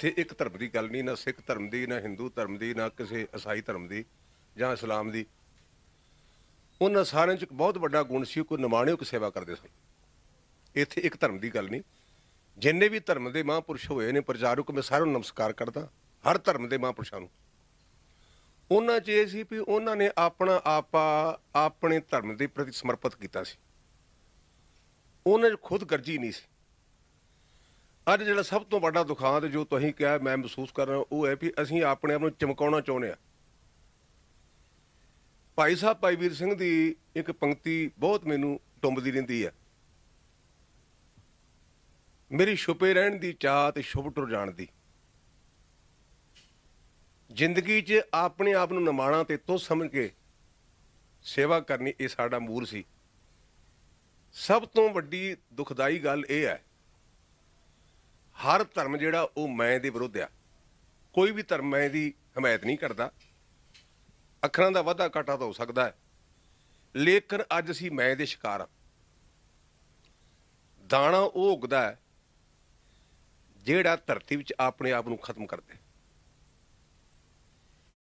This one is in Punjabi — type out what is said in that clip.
ਇੱਥੇ ਇੱਕ ਧਰਮ ਦੀ ਗੱਲ ਨਹੀਂ ਨਾ ਸਿੱਖ ਧਰਮ ਦੀ ਨਾ ਹਿੰਦੂ ਧਰਮ ਦੀ ਨਾ ਕਿਸੇ ਈਸਾਈ ਧਰਮ ਦੀ ਜਾਂ ਇਸਲਾਮ ਦੀ ਉਹਨਾਂ ਸਾਰਿਆਂ 'ਚ ਇੱਕ ਬਹੁਤ ਵੱਡਾ ਗੁਣ ਸੀ ਕੋਈ ਨਿਮਾਣਿਓ ਕਿ ਸੇਵਾ ਕਰਦੇ ਸਨ ਇੱਥੇ ਇੱਕ ਧਰਮ ਦੀ ਗੱਲ ਨਹੀਂ ਜਿੰਨੇ ਵੀ ਧਰਮ ਦੇ ਮਹਾਂਪੁਰਸ਼ ਹੋਏ ਨੇ ਪ੍ਰਚਾਰਕ ਮੈਂ ਸਾਰਿਆਂ ਨੂੰ ਨਮਸਕਾਰ ਕਰਦਾ ਹਰ ਧਰਮ ਦੇ ਮਹਾਂਪੁਰਸ਼ਾਂ ਨੂੰ ਉਹਨਾਂ 'ਚ ਇਹ ਸੀ ਵੀ ਉਹਨਾਂ ਨੇ ਆਪਣਾ ਆਪਾ ਆਪਣੇ ਧਰਮ ਦੇ ਪ੍ਰਤੀ ਸਮਰਪਿਤ ਕੀਤਾ ਸੀ ਉਹਨਾਂ 'ਚ ਖੁਦ ਗਰਜੀ ਨਹੀਂ ਸੀ ਅੱਜ ਜਿਹੜਾ ਸਭ ਤੋਂ ਵੱਡਾ ਦੁਖਾਂਤ ਜੋ ਤੁਸੀਂ ਕਿਹਾ ਮੈਂ ਮਹਿਸੂਸ ਕਰ ਰਿਹਾ ਉਹ ਹੈ ਵੀ ਅਸੀਂ ਆਪਣੇ ਆਪ ਨੂੰ ਚਮਕਾਉਣਾ ਚਾਹੁੰਦੇ ਆ ਭਾਈ ਸਾਹਿਬ ਭਾਈ ਵੀਰ ਸਿੰਘ ਦੀ ਇੱਕ ਪੰਕਤੀ ਬਹੁਤ ਮੈਨੂੰ ਟੁੰਬਦੀ ਰਹਿੰਦੀ ਆ ਮੇਰੀ ਛੁਪੇ ਰਹਿਣ ਦੀ ਚਾਹ ਤੇ ਸ਼ੁਭ ਟੁਰ ਜਾਣ ਦੀ ਜ਼ਿੰਦਗੀ 'ਚ ਆਪਣੇ ਆਪ ਨੂੰ ਨਿਮਾਣਾ ਤੇ ਤੋ ਸਮਝ ਕੇ ਸੇਵਾ ਕਰਨੀ ਇਹ ਸਾਡਾ ਮੂਲ ਸੀ ਸਭ ਤੋਂ ਵੱਡੀ ਦੁਖਦਾਈ ਗੱਲ ਇਹ ਹੈ ਹਰ ਧਰਮ ਜਿਹੜਾ ਉਹ ਮੈਂ ਦੇ ਵਿਰੁੱਧ ਆ ਕੋਈ ਵੀ ਧਰਮ ਮੈਂ ਦੀ ਹਮਾਇਤ ਨਹੀਂ ਕਰਦਾ ਅੱਖਰਾਂ ਦਾ ਵਾਧਾ ਘਟਾ ਤਾਂ ਹੋ ਸਕਦਾ ਹੈ ਲੇਕਿਨ ਅੱਜ ਅਸੀਂ ਮੈਂ ਦੇ ਸ਼ਿਕਾਰ ਆ ਦਾਣਾ ਉਹ ਉਗਦਾ ਹੈ ਜਿਹੜਾ ਧਰਤੀ ਵਿੱਚ ਆਪਣੇ ਆਪ ਨੂੰ ਖਤਮ ਕਰਦਾ ਹੈ